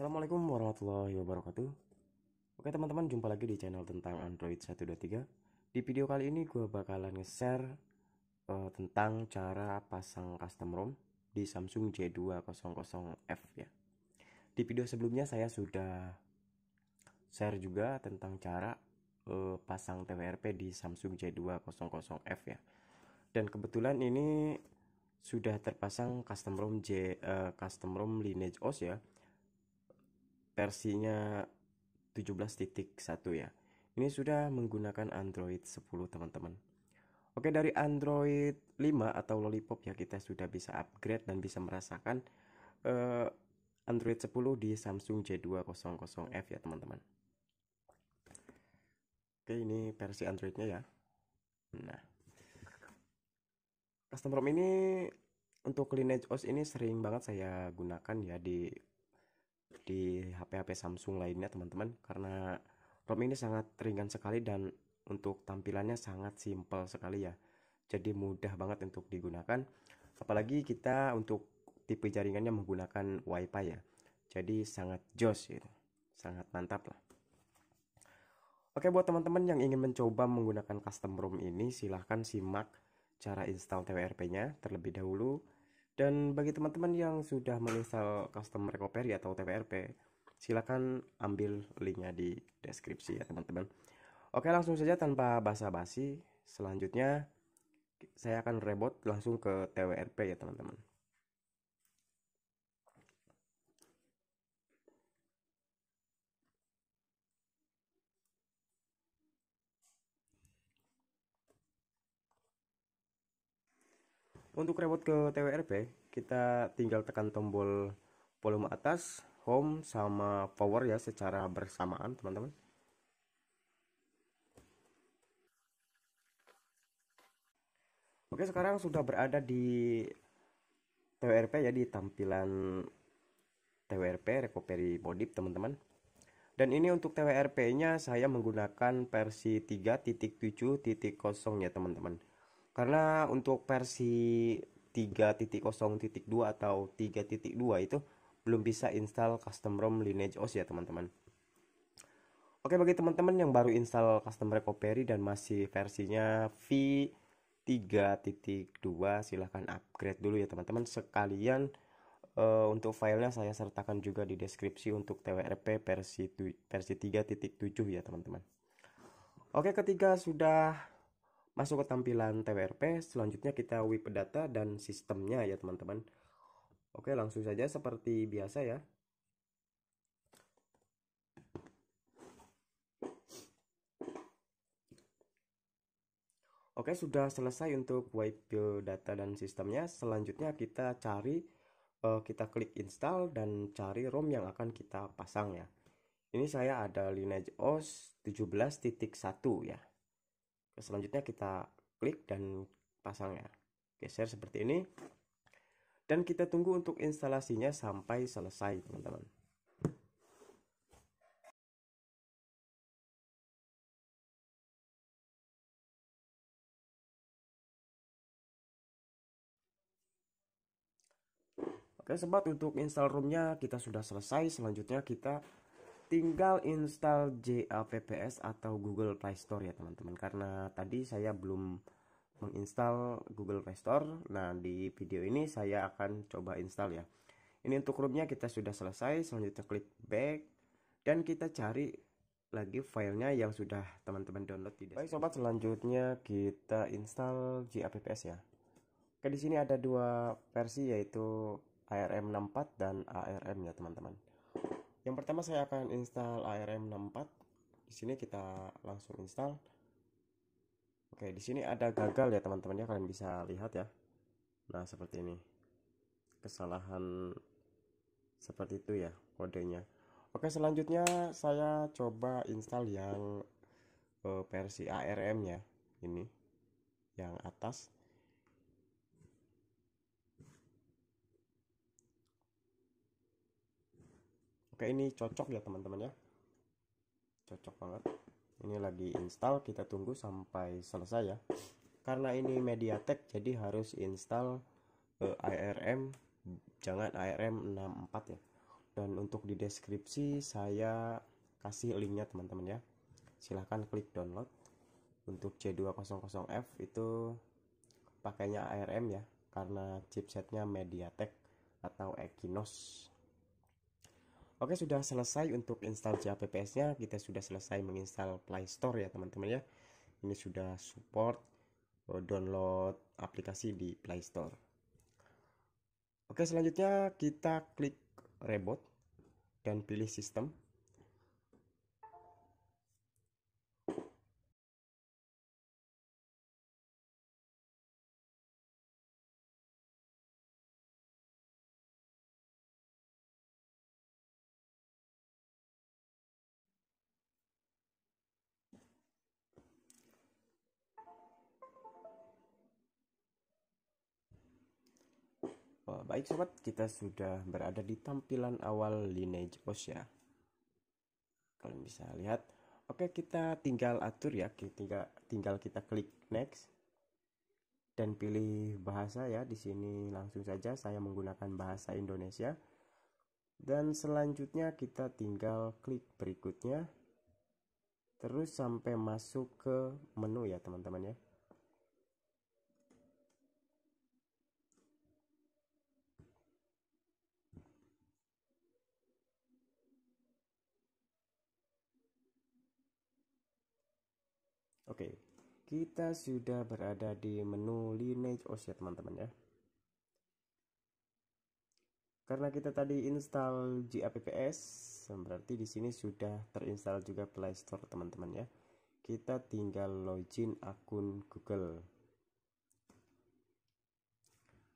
Assalamualaikum warahmatullahi wabarakatuh Oke teman-teman jumpa lagi di channel tentang Android 123 Di video kali ini gue bakalan nge-share uh, Tentang cara pasang custom ROM di Samsung J200F ya Di video sebelumnya saya sudah share juga tentang cara uh, pasang TWRP di Samsung J200F ya Dan kebetulan ini sudah terpasang custom ROM J uh, custom ROM Lineage OS ya versinya 17.1 ya. Ini sudah menggunakan Android 10 teman-teman. Oke dari Android 5 atau Lollipop ya kita sudah bisa upgrade dan bisa merasakan uh, Android 10 di Samsung J200F ya teman-teman. Oke ini versi Androidnya ya. Nah, custom ROM ini untuk lineage OS ini sering banget saya gunakan ya di di HP-HP Samsung lainnya teman-teman karena ROM ini sangat ringan sekali dan untuk tampilannya sangat simple sekali ya jadi mudah banget untuk digunakan apalagi kita untuk tipe jaringannya menggunakan WiFi ya jadi sangat jos gitu sangat mantap lah Oke buat teman-teman yang ingin mencoba menggunakan custom ROM ini silahkan simak cara install TWRP nya terlebih dahulu dan bagi teman-teman yang sudah menginstal custom recovery atau TPRP, silakan ambil linknya di deskripsi ya teman-teman. Oke langsung saja tanpa basa-basi, selanjutnya saya akan rebot langsung ke TWRP ya teman-teman. Untuk remote ke TWRP, kita tinggal tekan tombol volume atas, home sama power ya secara bersamaan, teman-teman. Oke, sekarang sudah berada di TWRP ya di tampilan TWRP recovery modif, teman-teman. Dan ini untuk TWRP-nya saya menggunakan versi 3.7.0 ya, teman-teman karena untuk versi 3.0.2 atau 3.2 itu belum bisa install custom ROM Lineage OS ya teman-teman. Oke bagi teman-teman yang baru install custom recovery dan masih versinya V 3.2 silahkan upgrade dulu ya teman-teman sekalian uh, untuk filenya saya sertakan juga di deskripsi untuk TWRP versi versi 3.7 ya teman-teman. Oke ketiga sudah masuk ke tampilan TWRP selanjutnya kita wipe data dan sistemnya ya teman-teman oke langsung saja seperti biasa ya Oke sudah selesai untuk wipe data dan sistemnya selanjutnya kita cari eh, kita klik install dan cari ROM yang akan kita pasang ya ini saya ada lineage OS 17.1 ya selanjutnya kita klik dan pasang ya geser seperti ini dan kita tunggu untuk instalasinya sampai selesai teman-teman Oke sobat untuk install roomnya kita sudah selesai selanjutnya kita tinggal install JAPPS atau Google Play Store ya teman-teman karena tadi saya belum menginstal Google Play Store nah di video ini saya akan coba install ya ini untuk roomnya kita sudah selesai selanjutnya klik back dan kita cari lagi filenya yang sudah teman-teman download di Baik sobat selanjutnya kita install JAPPS ya Oke di sini ada dua versi yaitu ARM64 dan ARM ya teman-teman yang pertama saya akan install ARM64 di sini kita langsung install oke di sini ada gagal ya teman-teman ya kalian bisa lihat ya nah seperti ini kesalahan seperti itu ya kodenya oke selanjutnya saya coba install yang eh, versi ARM ya ini yang atas oke ini cocok ya teman-teman ya cocok banget ini lagi install kita tunggu sampai selesai ya karena ini mediatek jadi harus install IRM, eh, ARM jangan ARM 64 ya dan untuk di deskripsi saya kasih linknya teman-teman ya silahkan klik download untuk C200F itu pakainya ARM ya karena chipsetnya Mediatek atau Exynos Oke sudah selesai untuk install JAPPS nya kita sudah selesai menginstal Play Store ya teman-teman ya ini sudah support eh, download aplikasi di Play Store Oke selanjutnya kita klik reboot dan pilih sistem Baik sobat, kita sudah berada di tampilan awal lineage post ya. Kalian bisa lihat. Oke, kita tinggal atur ya. Tinggal tinggal kita klik next dan pilih bahasa ya. Di sini langsung saja saya menggunakan bahasa Indonesia. Dan selanjutnya kita tinggal klik berikutnya. Terus sampai masuk ke menu ya, teman-teman ya. Oke, kita sudah berada di menu lineage os ya teman-teman ya. Karena kita tadi install GAPPS, berarti di sini sudah terinstall juga Play Store teman-teman ya. Kita tinggal login akun Google.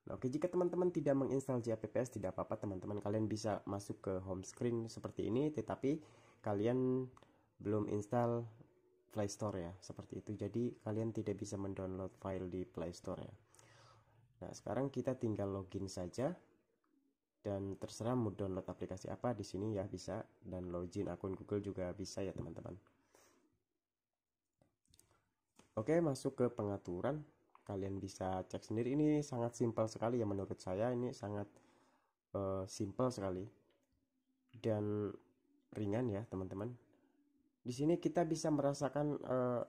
oke, jika teman-teman tidak menginstal GAPPS tidak apa-apa teman-teman kalian bisa masuk ke home screen seperti ini, tetapi kalian belum install Play Store ya, seperti itu. Jadi kalian tidak bisa mendownload file di Play Store ya. Nah, sekarang kita tinggal login saja dan terserah mau download aplikasi apa di sini ya bisa dan login akun Google juga bisa ya teman-teman. Oke, masuk ke pengaturan. Kalian bisa cek sendiri ini sangat simpel sekali ya menurut saya ini sangat uh, simpel sekali dan ringan ya teman-teman di sini kita bisa merasakan uh,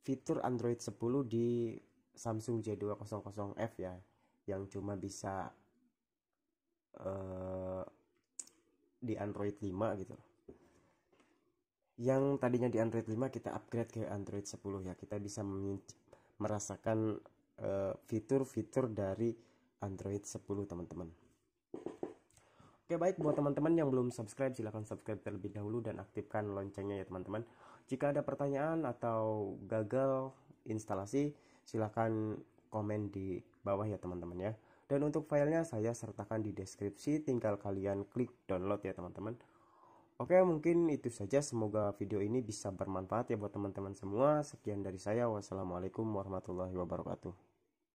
fitur Android 10 di Samsung J200F ya, yang cuma bisa uh, di Android 5 gitu. Yang tadinya di Android 5 kita upgrade ke Android 10 ya, kita bisa merasakan eh, fitur-fitur uh, dari Android 10 teman-teman. Oke baik buat teman-teman yang belum subscribe silahkan subscribe terlebih dahulu dan aktifkan loncengnya ya teman-teman. Jika ada pertanyaan atau gagal instalasi silahkan komen di bawah ya teman-teman ya. Dan untuk filenya saya sertakan di deskripsi tinggal kalian klik download ya teman-teman. Oke mungkin itu saja semoga video ini bisa bermanfaat ya buat teman-teman semua. Sekian dari saya wassalamualaikum warahmatullahi wabarakatuh.